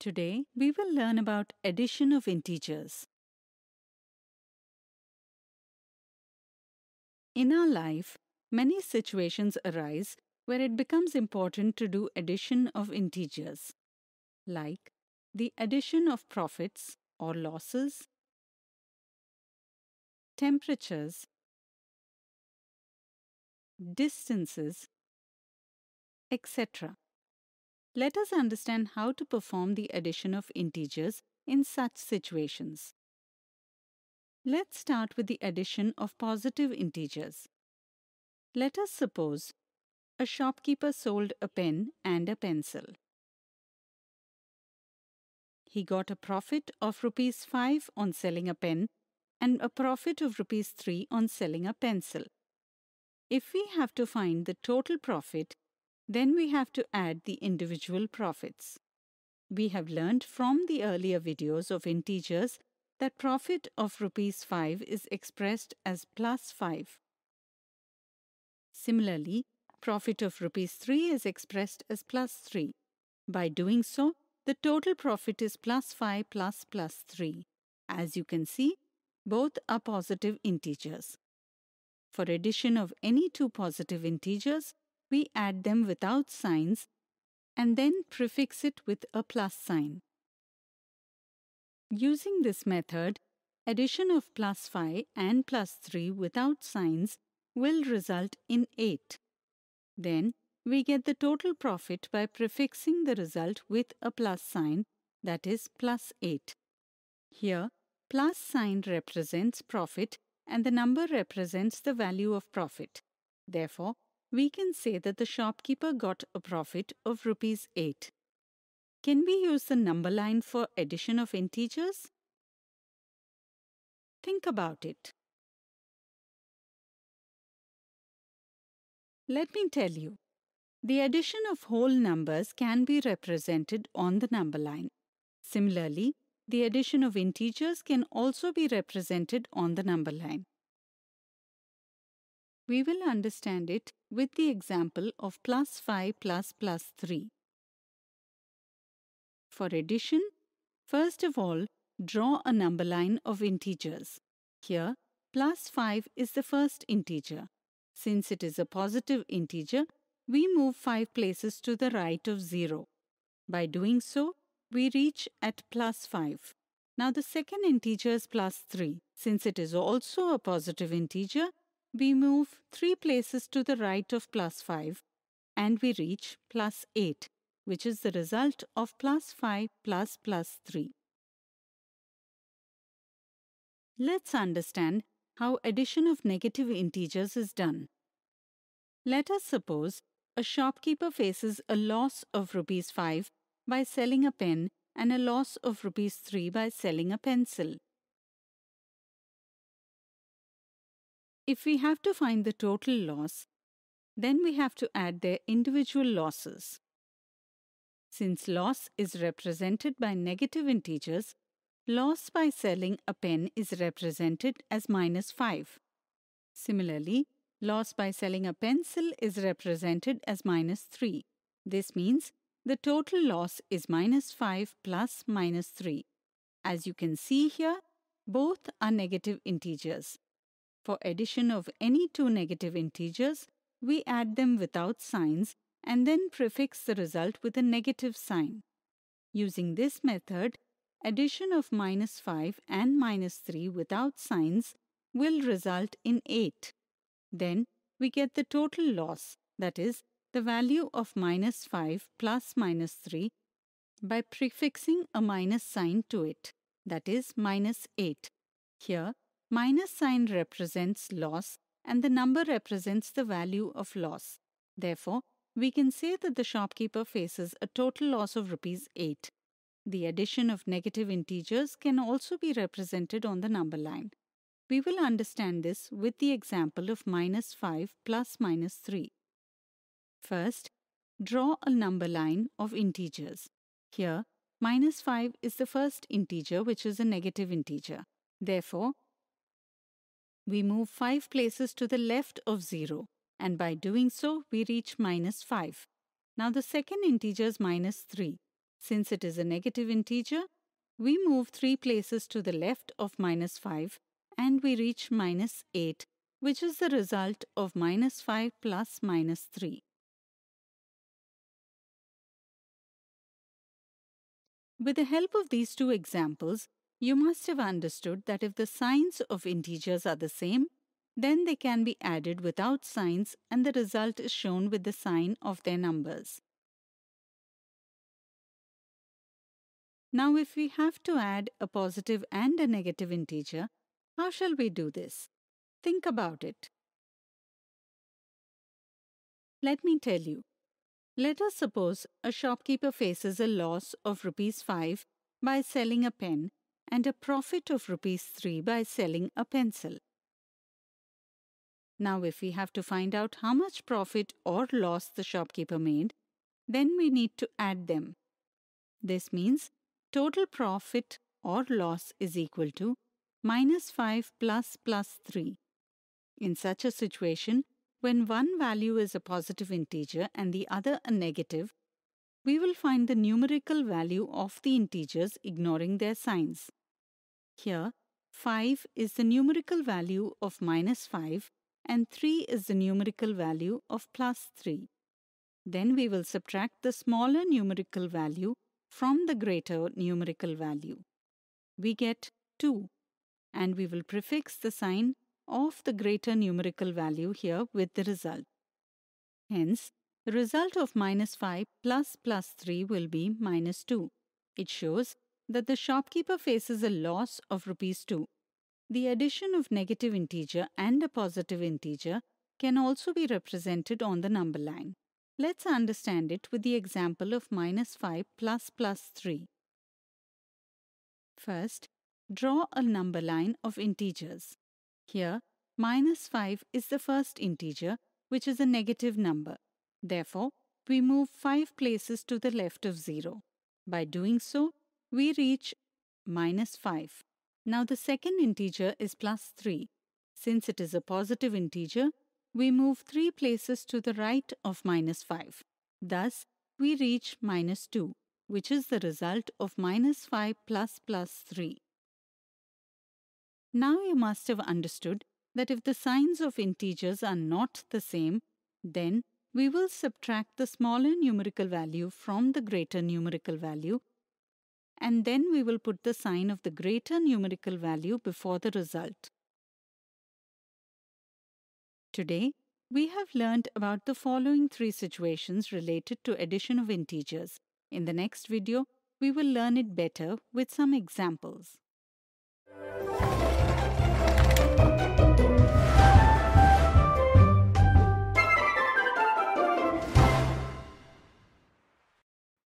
Today, we will learn about addition of integers. In our life, many situations arise where it becomes important to do addition of integers, like the addition of profits or losses, temperatures, distances, etc. Let us understand how to perform the addition of integers in such situations. Let's start with the addition of positive integers. Let us suppose a shopkeeper sold a pen and a pencil. He got a profit of rupees 5 on selling a pen and a profit of rupees 3 on selling a pencil. If we have to find the total profit, then we have to add the individual profits. We have learned from the earlier videos of integers that profit of rupees 5 is expressed as plus 5. Similarly, profit of rupees 3 is expressed as plus 3. By doing so, the total profit is plus 5 plus plus 3. As you can see, both are positive integers. For addition of any two positive integers, we add them without signs and then prefix it with a plus sign. Using this method, addition of plus 5 and plus 3 without signs will result in 8. Then, we get the total profit by prefixing the result with a plus sign, that is plus 8. Here, plus sign represents profit and the number represents the value of profit. Therefore, we can say that the shopkeeper got a profit of rupees 8. Can we use the number line for addition of integers? Think about it. Let me tell you, the addition of whole numbers can be represented on the number line. Similarly, the addition of integers can also be represented on the number line. We will understand it with the example of plus 5 plus plus 3. For addition, first of all, draw a number line of integers. Here, plus 5 is the first integer. Since it is a positive integer, we move 5 places to the right of 0. By doing so, we reach at plus 5. Now the second integer is plus 3. Since it is also a positive integer, we move 3 places to the right of plus 5 and we reach plus 8, which is the result of plus 5 plus plus 3. Let's understand how addition of negative integers is done. Let us suppose a shopkeeper faces a loss of rupees 5 by selling a pen and a loss of rupees 3 by selling a pencil. If we have to find the total loss, then we have to add their individual losses. Since loss is represented by negative integers, loss by selling a pen is represented as minus 5. Similarly, loss by selling a pencil is represented as minus 3. This means the total loss is minus 5 plus minus 3. As you can see here, both are negative integers. For addition of any two negative integers, we add them without signs and then prefix the result with a negative sign. Using this method, addition of minus 5 and minus 3 without signs will result in 8. Then we get the total loss, that is, the value of minus 5 plus minus 3 by prefixing a minus sign to it, that is minus 8. Here, Minus sign represents loss and the number represents the value of loss. Therefore, we can say that the shopkeeper faces a total loss of rupees 8. The addition of negative integers can also be represented on the number line. We will understand this with the example of minus 5 plus minus 3. First, draw a number line of integers. Here, minus 5 is the first integer which is a negative integer. Therefore, we move 5 places to the left of 0 and by doing so we reach minus 5. Now the second integer is minus 3. Since it is a negative integer, we move 3 places to the left of minus 5 and we reach minus 8 which is the result of minus 5 plus minus 3. With the help of these two examples, you must have understood that if the signs of integers are the same, then they can be added without signs and the result is shown with the sign of their numbers. Now if we have to add a positive and a negative integer, how shall we do this? Think about it. Let me tell you. Let us suppose a shopkeeper faces a loss of rupees 5 by selling a pen and a profit of rupees 3 by selling a pencil. Now if we have to find out how much profit or loss the shopkeeper made, then we need to add them. This means total profit or loss is equal to minus 5 plus plus 3. In such a situation, when one value is a positive integer and the other a negative, we will find the numerical value of the integers ignoring their signs. Here, 5 is the numerical value of minus 5 and 3 is the numerical value of plus 3. Then we will subtract the smaller numerical value from the greater numerical value. We get 2 and we will prefix the sign of the greater numerical value here with the result. Hence, the result of minus 5 plus plus 3 will be minus 2. It shows that the shopkeeper faces a loss of rupees 2. The addition of negative integer and a positive integer can also be represented on the number line. Let's understand it with the example of minus 5 plus plus 3. First, draw a number line of integers. Here, minus 5 is the first integer, which is a negative number. Therefore, we move 5 places to the left of 0. By doing so, we reach minus 5. Now the second integer is plus 3. Since it is a positive integer, we move 3 places to the right of minus 5. Thus, we reach minus 2, which is the result of minus 5 plus plus 3. Now you must have understood that if the signs of integers are not the same, then we will subtract the smaller numerical value from the greater numerical value and then we will put the sign of the greater numerical value before the result. Today, we have learned about the following three situations related to addition of integers. In the next video, we will learn it better with some examples.